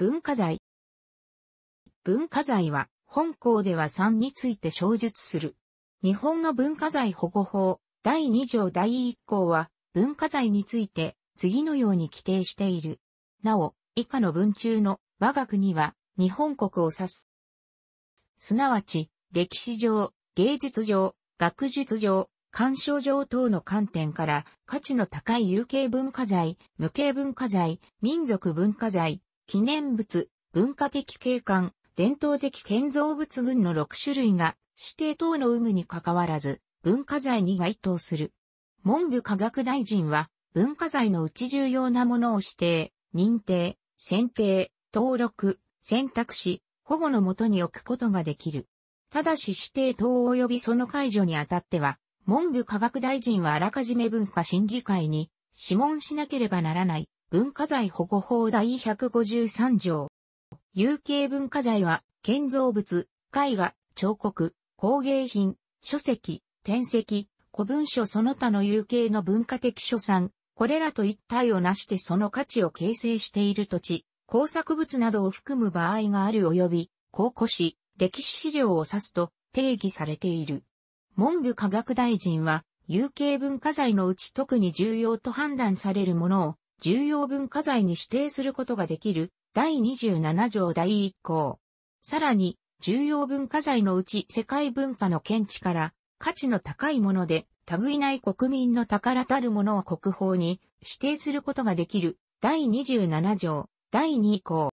文化財。文化財は、本校では3について詳述する。日本の文化財保護法、第2条第1項は、文化財について、次のように規定している。なお、以下の文中の、我が国は、日本国を指す。すなわち、歴史上、芸術上、学術上、鑑賞上等の観点から価値の高い有形文化財、無形文化財、民族文化財、記念物、文化的景観、伝統的建造物群の6種類が指定等の有無に関わらず文化財に該当する。文部科学大臣は文化財のうち重要なものを指定、認定、選定、登録、選択し、保護のもとに置くことができる。ただし指定等及びその解除にあたっては、文部科学大臣はあらかじめ文化審議会に諮問しなければならない文化財保護法第153条。有形文化財は、建造物、絵画、彫刻、工芸品、書籍、転籍、古文書その他の有形の文化的所産、これらと一体をなしてその価値を形成している土地、工作物などを含む場合がある及び、考古史、歴史資料を指すと定義されている。文部科学大臣は、有形文化財のうち特に重要と判断されるものを、重要文化財に指定することができる第27条第1項。さらに、重要文化財のうち世界文化の見地から価値の高いもので、類ない国民の宝たるものを国宝に指定することができる第27条第2項。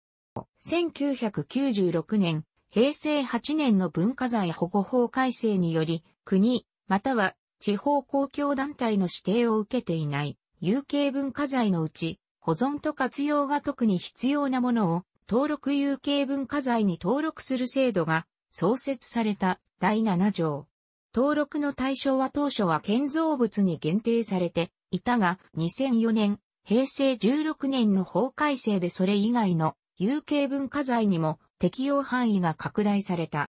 1996年、平成8年の文化財保護法改正により、国、または地方公共団体の指定を受けていない有形文化財のうち、保存と活用が特に必要なものを登録有形文化財に登録する制度が創設された第7条。登録の対象は当初は建造物に限定されていたが2004年、平成16年の法改正でそれ以外の有形文化財にも適用範囲が拡大された。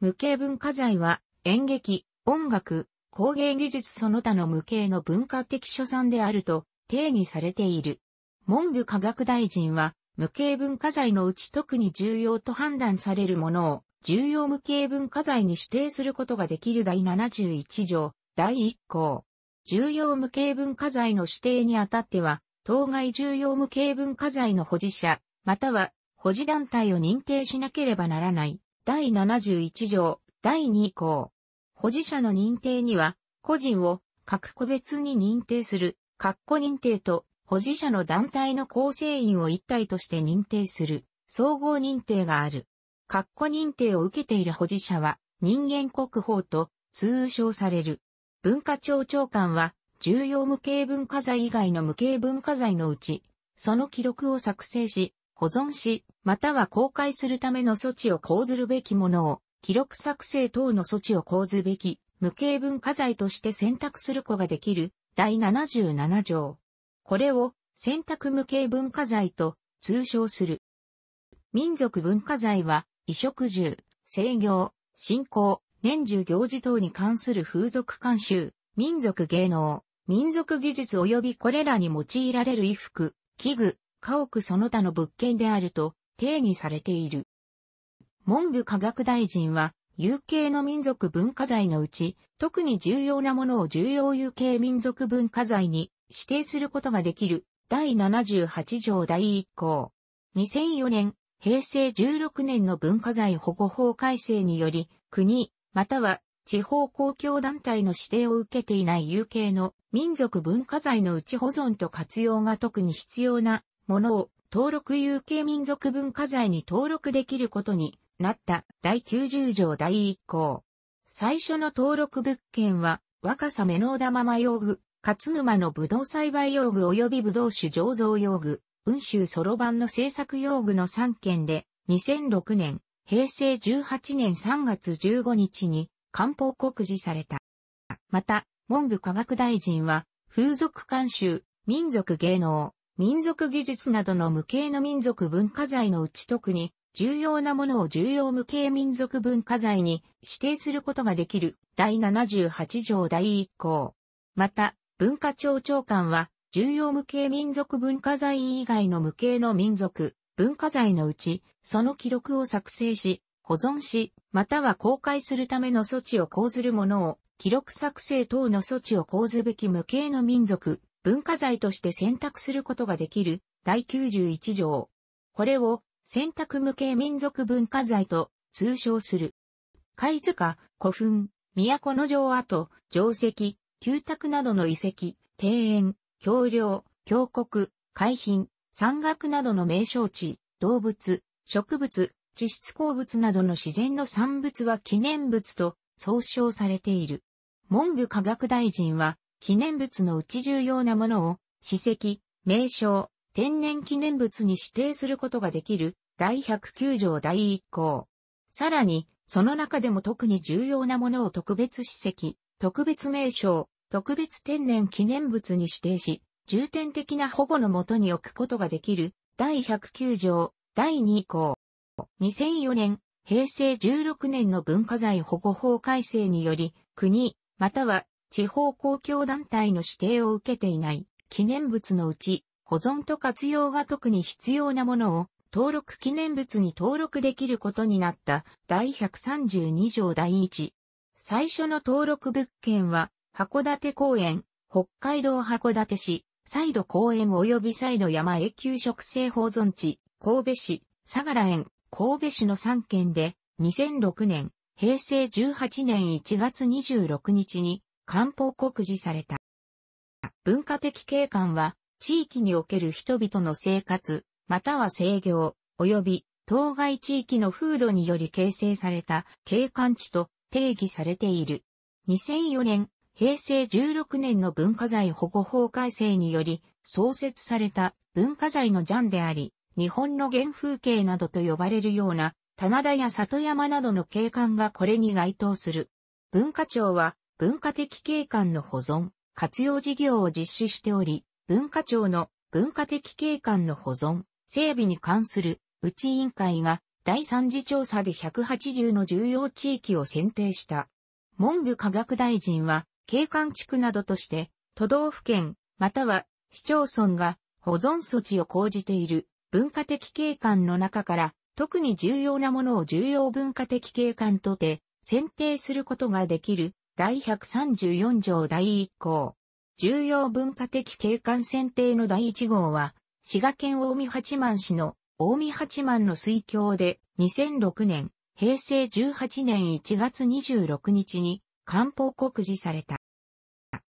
無形文化財は演劇、音楽、工芸技術その他の無形の文化的所産であると定義されている。文部科学大臣は、無形文化財のうち特に重要と判断されるものを、重要無形文化財に指定することができる第71条、第1項。重要無形文化財の指定にあたっては、当該重要無形文化財の保持者、または保持団体を認定しなければならない。第71条、第2項。保持者の認定には、個人を各個別に認定する、括弧認定と保持者の団体の構成員を一体として認定する、総合認定がある。括弧認定を受けている保持者は、人間国宝と通称される。文化庁長官は、重要無形文化財以外の無形文化財のうち、その記録を作成し、保存し、または公開するための措置を講ずるべきものを、記録作成等の措置を講ずべき、無形文化財として選択する子ができる、第77条。これを、選択無形文化財と、通称する。民族文化財は、衣食住、制御、信仰、年中行事等に関する風俗慣習、民族芸能、民族技術及びこれらに用いられる衣服、器具、家屋その他の物件であると定義されている。文部科学大臣は、有形の民族文化財のうち、特に重要なものを重要有形民族文化財に指定することができる第78条第1項。2004年、平成16年の文化財保護法改正により、国、または地方公共団体の指定を受けていない有形の民族文化財のうち保存と活用が特に必要なものを登録有形民族文化財に登録できることになった第90条第1項。最初の登録物件は、若狭目の玉マ用具、勝沼のぶどう栽培用具及びぶどう酒醸造用具、運州そろばんの製作用具の3件で、2006年、平成18年3月15日に、官報告示された。また、文部科学大臣は、風俗慣習、民族芸能、民族技術などの無形の民族文化財のうち特に、重要なものを重要無形民族文化財に指定することができる第78条第1項。また、文化庁長官は、重要無形民族文化財以外の無形の民族、文化財のうち、その記録を作成し、保存し、または公開するための措置を講ずるものを、記録作成等の措置を講ずべき無形の民族、文化財として選択することができる、第91条。これを、選択無形民族文化財と通称する。貝塚、古墳、都の城跡、城跡、旧宅などの遺跡、庭園、橋梁、峡谷、海浜、山岳などの名勝地、動物、植物、地質鉱物などの自然の産物は記念物と総称されている。文部科学大臣は記念物のうち重要なものを史跡、名称、天然記念物に指定することができる第109条第1項。さらに、その中でも特に重要なものを特別史跡、特別名称、特別天然記念物に指定し、重点的な保護のもとに置くことができる第109条第2項。2004年、平成16年の文化財保護法改正により、国、または地方公共団体の指定を受けていない記念物のうち、保存と活用が特に必要なものを登録記念物に登録できることになった第132条第1。最初の登録物件は函館公園、北海道函館市、再度公園及び再度山永久植生保存地、神戸市、相良園、神戸市の3県で2006年、平成18年1月26日に官報告示された。文化的景観は地域における人々の生活、または制御、及び当該地域の風土により形成された景観地と定義されている。2004年、平成16年の文化財保護法改正により創設された文化財のジャンであり、日本の原風景などと呼ばれるような棚田や里山などの景観がこれに該当する。文化庁は文化的景観の保存、活用事業を実施しており、文化庁の文化的景観の保存、整備に関する内委員会が第三次調査で180の重要地域を選定した。文部科学大臣は景観地区などとして都道府県または市町村が保存措置を講じている文化的景観の中から特に重要なものを重要文化的景観とて選定することができる第134条第1項重要文化的景観選定の第1号は、滋賀県大見八幡市の大見八幡の水郷で2006年、平成18年1月26日に官報告示された。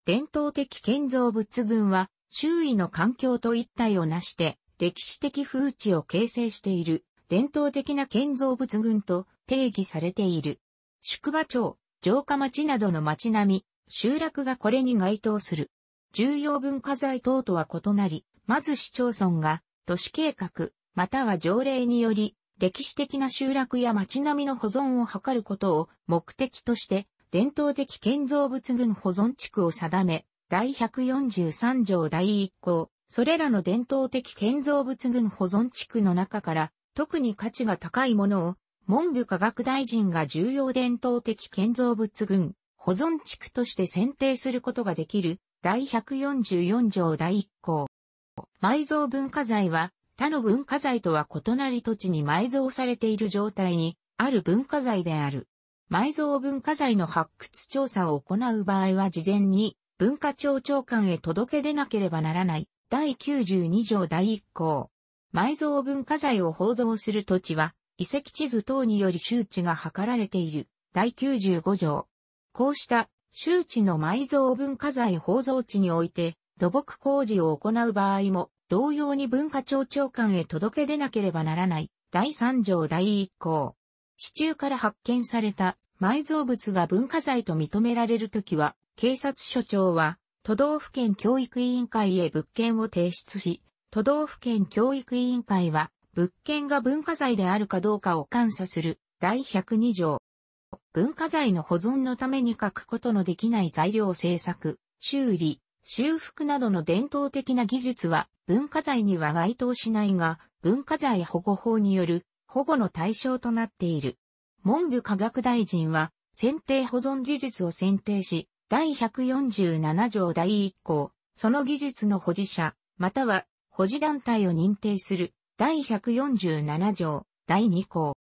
伝統的建造物群は周囲の環境と一体を成して歴史的風地を形成している伝統的な建造物群と定義されている。宿場町、城下町などの町並み、集落がこれに該当する。重要文化財等とは異なり、まず市町村が都市計画、または条例により、歴史的な集落や町並みの保存を図ることを目的として、伝統的建造物群保存地区を定め、第143条第1項、それらの伝統的建造物群保存地区の中から、特に価値が高いものを、文部科学大臣が重要伝統的建造物群保存地区として選定することができる第144条第1項。埋蔵文化財は、他の文化財とは異なり土地に埋蔵されている状態にある文化財である。埋蔵文化財の発掘調査を行う場合は事前に文化庁長官へ届け出なければならない第92条第1項。埋蔵文化財を宝蔵する土地は遺跡地図等により周知が図られている第95条。こうした周知の埋蔵文化財宝蔵地において土木工事を行う場合も同様に文化庁長官へ届け出なければならない第三条第一項。地中から発見された埋蔵物が文化財と認められるときは警察署長は都道府県教育委員会へ物件を提出し、都道府県教育委員会は物件が文化財であるかどうかを監査する第102条。文化財の保存のために書くことのできない材料制作、修理、修復などの伝統的な技術は文化財には該当しないが、文化財保護法による保護の対象となっている。文部科学大臣は選定保存技術を選定し、第147条第1項、その技術の保持者、または保持団体を認定する第147条第2項、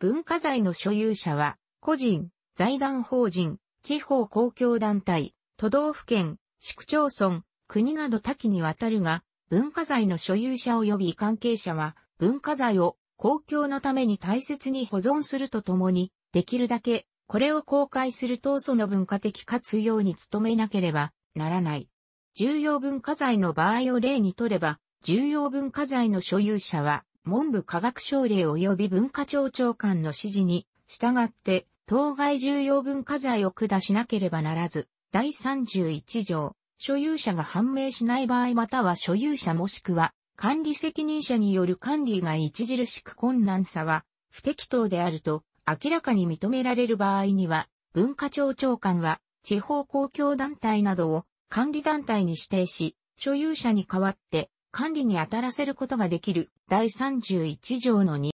文化財の所有者は、個人、財団法人、地方公共団体、都道府県、市区町村、国など多岐にわたるが、文化財の所有者及び関係者は、文化財を公共のために大切に保存するとともに、できるだけ、これを公開するとその文化的活用に努めなければならない。重要文化財の場合を例にとれば、重要文化財の所有者は、文部科学省令及び文化庁長官の指示に、従って、当該重要文化財を下しなければならず、第31条、所有者が判明しない場合または所有者もしくは、管理責任者による管理が著しく困難さは、不適当であると、明らかに認められる場合には、文化庁長官は、地方公共団体などを管理団体に指定し、所有者に代わって管理に当たらせることができる第31条の2。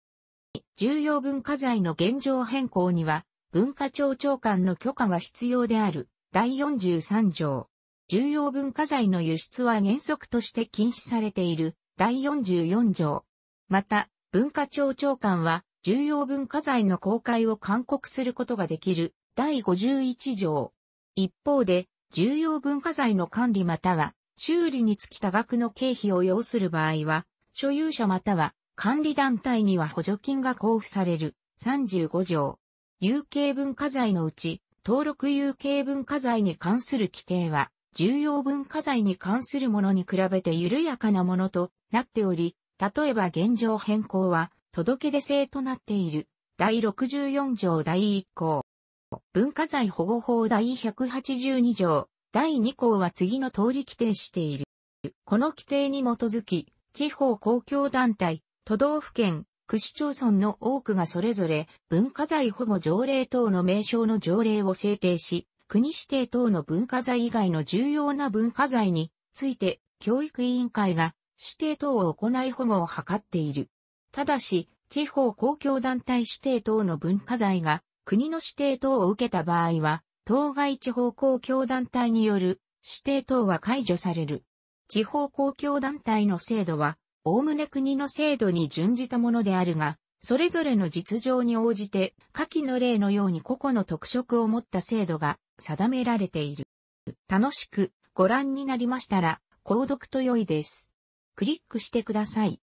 重要文化財の現状変更には、文化庁長官の許可が必要である第43条。重要文化財の輸出は原則として禁止されている第44条。また、文化庁長官は重要文化財の公開を勧告することができる第51条。一方で、重要文化財の管理または修理につき多額の経費を要する場合は、所有者または管理団体には補助金が交付される。35条。有形文化財のうち、登録有形文化財に関する規定は、重要文化財に関するものに比べて緩やかなものとなっており、例えば現状変更は、届出制となっている。第64条第1項。文化財保護法第182条。第2項は次の通り規定している。この規定に基づき、地方公共団体、都道府県、区市町村の多くがそれぞれ文化財保護条例等の名称の条例を制定し、国指定等の文化財以外の重要な文化財について教育委員会が指定等を行い保護を図っている。ただし、地方公共団体指定等の文化財が国の指定等を受けた場合は、当該地方公共団体による指定等は解除される。地方公共団体の制度は、おおむね国の制度に準じたものであるが、それぞれの実情に応じて、下記の例のように個々の特色を持った制度が定められている。楽しくご覧になりましたら、購読と良いです。クリックしてください。